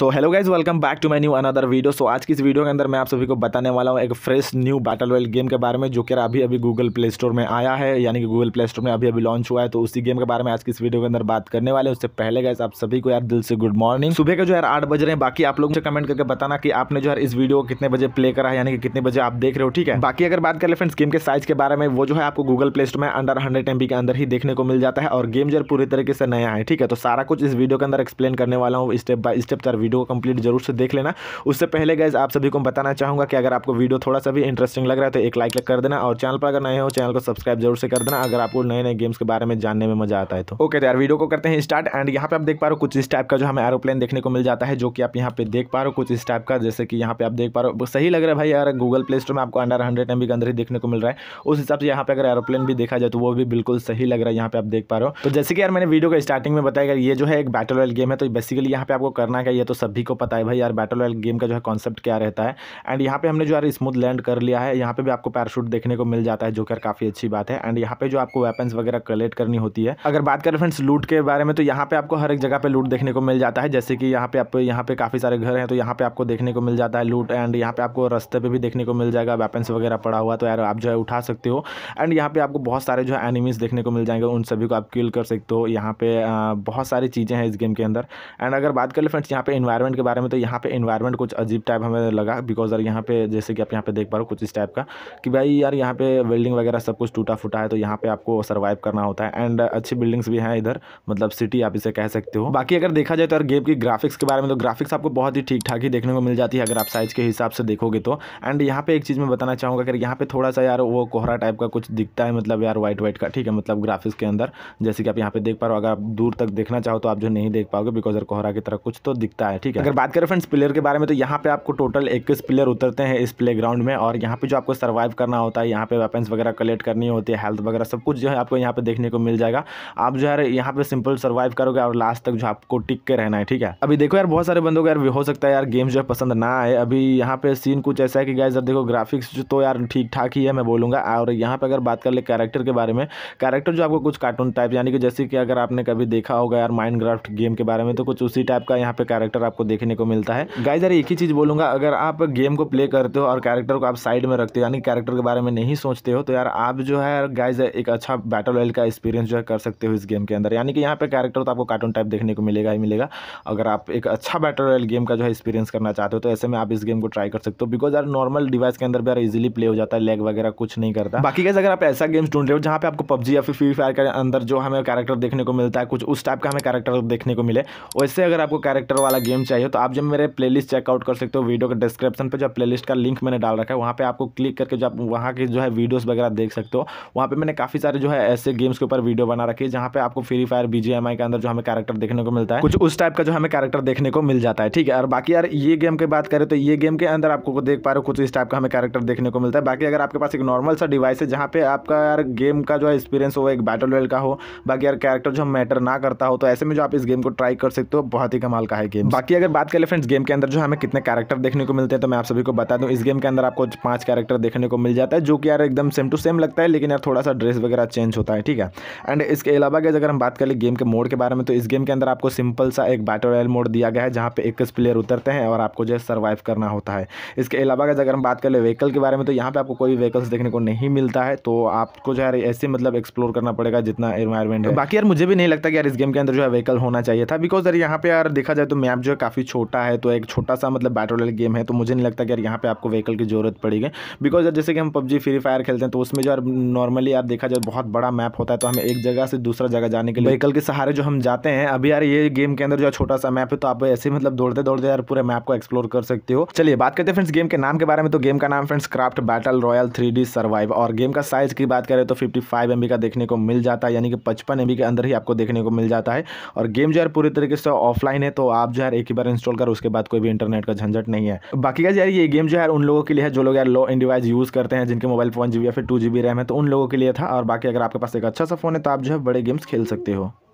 so hello guys welcome back to my new another video so आज की इस video के अंदर मैं आप सभी को बताने वाला हूँ एक fresh new battle royale game के बारे में जो कि अभी अभी गूगल प्ले स्टोर में आया है यानी कि गूगल प्ले स्टोर में अभी अभी लॉन्च हुआ है तो उसी गेम के बारे में आज की इस वीडियो के अंदर बात करने वाले उससे पहले गाइज आप सभी को यार दिल से गुड मॉर्निंग सुबह के जो यार आठ बज रहे हैं बाकी आप लोग मुझे कमेंट करके बताना कि आपने जो है इस वीडियो को कितने बजे प्ले करा है यानी कि कितने बजे आप देख रहे हो ठीक है बाकी अगर बात करें फ्रेंड्स गेम के साइज के बारे में वो जो है आपको गूगल प्ले स्टोर में अंडर हंड्रेड एम के अंदर ही देखने को मिल जाता है और गेम जो पूरी तरीके से नया है ठीक है तो सारा कुछ इस वीडियो के अंदर एक्सप्लेन करने वाला हूँ स्टेप बाय स्टेप तरह वीडियो कंप्लीट जरूर से देख लेना उससे पहले गैस आप सभी को बताना चाहूँगा कि अगर आपको वीडियो थोड़ा सा भी इंटरेस्टिंग लग रहा है तो एक लाइक कर देना और चैनल पर अगर नए हो चैनल को सब्सक्राइब जरूर से कर देना अगर आपको नए नए गेम्स के बारे में जानने में मजा आता है तो ओके तो यार वीडियो को करते हैं स्टार्ट एंड यहाँ पे आप देख पा रहे हो कुछ इस टाइप का जो हमें एरोप्लेन देखने को मिल जाता है जो कि आप यहाँ पे देख पा रहे हो कुछ इस टाइप का जैसे कि यहाँ पे आप देख पा रहे हो सही लग रहा है भाई यार गूगल प्ले स्टोर में आपको अंडर हंड्रेड एम के अंदर ही देखने को मिल रहा है उस हिसाब से यहाँ पे अगर एरोप्लेन भी देखा जाए तो वो भी बिल्कुल सही लग रहा है यहाँ पे आप देख पा रहे हो तो जैसे कि यार मैंने वीडियो का स्टार्टिंग में बताया ये जो है एक बैटल रॉयल गेम है तो बेसिकली यहाँ पे आपको करना है ये तो सभी को पता है भाई यार बैटल रॉयल गेम का जो है कॉन्सेप्ट क्या रहता है एंड यहाँ पे हमने जो यार स्मूथ लैंड कर लिया है यहाँ पे भी आपको पैराशूट देखने को मिल जाता है जो कर काफ़ी अच्छी बात है एंड यहाँ पे जो आपको वेपन्स वगैरह कलेक्ट करनी होती है अगर बात करें फ्रेंड्स लूट के बारे में तो यहाँ पे आपको हर एक जगह पे लूट देखने को मिल जाता है जैसे कि यहाँ पे आप यहाँ पे काफ़ी सारे घर हैं तो यहाँ पे आपको देखने को मिल जाता है लूट एंड यहाँ पे आपको रस्ते पे भी देखने को मिल जाएगा वेपन्स वगैरह पड़ा हुआ तो यार आप जो है उठा सकते हो एंड यहाँ पे आपको बहुत सारे जो है एनिमीज देखने को मिल जाएंगे उन सभी को आप किल कर सकते हो यहाँ पे बहुत सारी चीज़ें हैं इस गेम के अंदर एंड अगर बात ले फ्रेंड्स यहाँ पे इन्वायरमेंट के बारे में तो यहाँ पे इन्वायरमेंट कुछ अजीब टाइप हमें लगा बिकॉज यार यहाँ पे जैसे कि आप यहाँ पे देख पा रहे हो कुछ इस टाइप का कि भाई यार यहाँ पे बिल्डिंग वगैरह सब कुछ टूटा फूटा है तो यहाँ पे आपको सर्वाइव करना होता है एंड अच्छी बिल्डिंग्स भी हैं इधर मतलब सिटी आप इसे कह सकते हो बाकी अगर देखा जाए तो यार गेम की ग्राफिक्स के बारे में तो ग्राफिक्स आपको बहुत ही ठीक ठाक ही देखने को मिल जाती है अगर आप साइज के हिसाब से देखोगे तो एंड यहाँ पे एक चीज़ मैं बताना चाहूँगा अगर यहाँ पे थोड़ा सा यार वो कोहरा टाइप का कुछ दिखता है मतलब यार व्हाइट व्हाइट का ठीक है मतलब ग्राफिक्स के अंदर जैसे कि आप यहाँ पे देख पा रहे हो अगर आप दूर तक देखना चाहो तो आप जो नहीं देख पाओगे बिकॉज यार कोहरा की तरह कुछ तो दिखता है है ठीक है अगर बात करें फ्रेंड्स प्लेयर के बारे में तो यहाँ पे आपको टोटल इक्कीस प्लेयर उतरते हैं इस प्ले ग्राउंड में और यहाँ पे जो आपको सर्वाइव करना होता है यहाँ पे वेपन्स वगैरह कलेक्ट करनी होती है हेल्थ वगैरह सब कुछ जो है आपको यहाँ पे देखने को मिल जाएगा आप जो है यहाँ पे सिंपल सर्वाइव करोगे और लास्ट तक जो आपको टिक के रहना है ठीक है अभी देखो यार बहुत सारे बंदों को यार हो सकता है यार गेम जो है पसंद ना आए अभी यहाँ पे सीन कुछ ऐसा है कि गाय देखो ग्राफिक्स तो यार ठीक ठाक ही है मैं बोलूँगा और यहाँ पे अगर बात कर ले कैरेक्टर के बारे में कैरेक्टर जो आपको कुछ कार्टून टाइप यानी कि जैसे कि अगर आपने कभी देखा होगा यार माइंड गेम के बारे में तो कुछ उसी टाइप का यहाँ पे कैरेक्टर कैरेक्टर आपको देखने को मिलता है गाइज यार एक ही चीज़ बोलूंगा अगर आप गेम को प्ले करते हो और कैरेक्टर को आप साइड में रखते हो यानी कैरेक्टर के बारे में नहीं सोचते हो तो यार आप जो है गाइज एक अच्छा बैटल रॉयल का एक्सपीरियंस जो है कर सकते हो इस गेम के अंदर यानी कि यहाँ पे कैरेक्टर तो आपको कार्टून टाइप देखने को मिलेगा ही मिलेगा अगर आप एक अच्छा बैटल रॉयल गेम का जो है एक्सपीरियंस करना चाहते हो तो ऐसे में आप इस गेम को ट्राई कर सकते हो बिकॉज यार नॉर्मल डिवाइस के अंदर भी यार इजिली प्ले हो जाता है लेग वगैरह कुछ नहीं करता बाकी कैसे अगर आप ऐसा गेम ढूंढ रहे हो जहाँ पे आपको पब्जी या फिर फ्री फायर के अंदर जो हमें कैरेक्टर देखने को मिलता है कुछ उस टाइप का हमें कैरेक्टर देखने को मिले वैसे अगर आपको कैरेक्टर वाला गेम चाहिए तो आप जब मेरे प्लेलिस्ट चेकआउट कर सकते हो वीडियो के डिस्क्रिप्शन पे जो प्लेलिस्ट का लिंक मैंने डाल रखा है वहाँ पे आपको क्लिक करके जब वहाँ की जो है वीडियोस वगैरह देख सकते हो वहाँ पे मैंने काफ़ी सारे जो है ऐसे गेम्स के ऊपर वीडियो बना रखी है जहाँ पे आपको फ्री फायर बी के अंदर जो हमें कैरेक्टर देखने को मिलता है कुछ उस टाइप का जो हमें कैरेक्टर देखने को मिल जाता है ठीक है और बाकी यार ये गेम की बात करें तो ये गेम के अंदर आपको देख पा रहे हो कुछ इस टाइप का हमें कैरेक्टर देखने को मिलता है बाकी अगर आपके पास एक नॉर्मल सा डिवाइस है जहाँ पे आपका यार गेम का जो है एक्सपीरियंस हो एक बैटल वेल का हो बाकी यार कैरेक्टर जो मैटर ना करता हो तो ऐसे में जो आप इस गेम को ट्राई कर सकते हो बहुत ही कमाल का है गेम बाकी अगर बात करें फ्रेंड्स गेम के अंदर जो हमें कितने कैरेक्टर देखने को मिलते हैं तो मैं आप सभी को बता दूं इस गेम के अंदर आपको पांच कैरेक्टर देखने को मिल जाता है जो कि यार एकदम सेम टू सेम लगता है लेकिन यार थोड़ा सा ड्रेस वगैरह चेंज होता है ठीक है एंड इसके अलावा अगर हम बात करें गेम के मोड के बारे में तो इस गेम के अंदर आपको सिंपल सा एक बैटल रॉयल मोड दिया गया है जहाँ पे एक प्लेयर उतरते हैं और आपको जो है सर्वाइव करना होता है इसके अलावा अगर हम बात कर ले व्हीकल के बारे में तो यहाँ पर आपको कोई व्हीकल्स देखने को नहीं मिलता है तो आपको जो है ऐसे मतलब एक्सप्लोर करना पड़ेगा जितना एनवायरमेंट है बाकी यार मुझे भी नहीं लगता कि यार इस गेम के अंदर जो है व्हीकल होना चाहिए था बिकॉज यार यहाँ पे यार देखा जाए तो मैप जो काफ़ी छोटा है तो एक छोटा सा मतलब बैटल वाले गेम है तो मुझे नहीं लगता कि यार यहाँ पे आपको व्हीकल की जरूरत पड़ेगी बिकॉज यार जैसे कि हम पबजी फ्री फायर खेलते हैं तो उसमें जो नॉर्मली यार देखा जाए बहुत बड़ा मैप होता है तो हमें एक जगह से दूसरा जगह जाने के लिए व्हीकल के सहारे जो हम जाते हैं अभी यार ये गेम के अंदर जो छोटा सा मैप है तो आप ऐसे मतलब दौड़ते दौड़ते यार पूरे मैप को एक्सप्लोर कर सकते हो चलिए बात करते हैं फ्रेंड्स गेम के नाम के बारे में तो गेम का नाम friends craft battle royale three survive और गेम का साइज की बात करें तो फिफ्टी फाइव का देखने को मिल जाता है यानी कि पचपन एम के अंदर ही आपको देखने को मिल जाता है और गेम जो है पूरी तरीके से ऑफलाइन है तो आप जो है एक ही बार इंस्टॉल करो उसके बाद कोई भी इंटरनेट का झंझट नहीं है बाकी का यार ये गेम जो है उन लोगों के लिए है जो लोग यार लो इन डिवाइस यूज़ करते हैं जिनके मोबाइल फोन जी या फिर टू जी रैम है तो उन लोगों के लिए था और बाकी अगर आपके पास एक अच्छा सा फोन है तो आप जो है बड़े गेम्स खेल सकते हो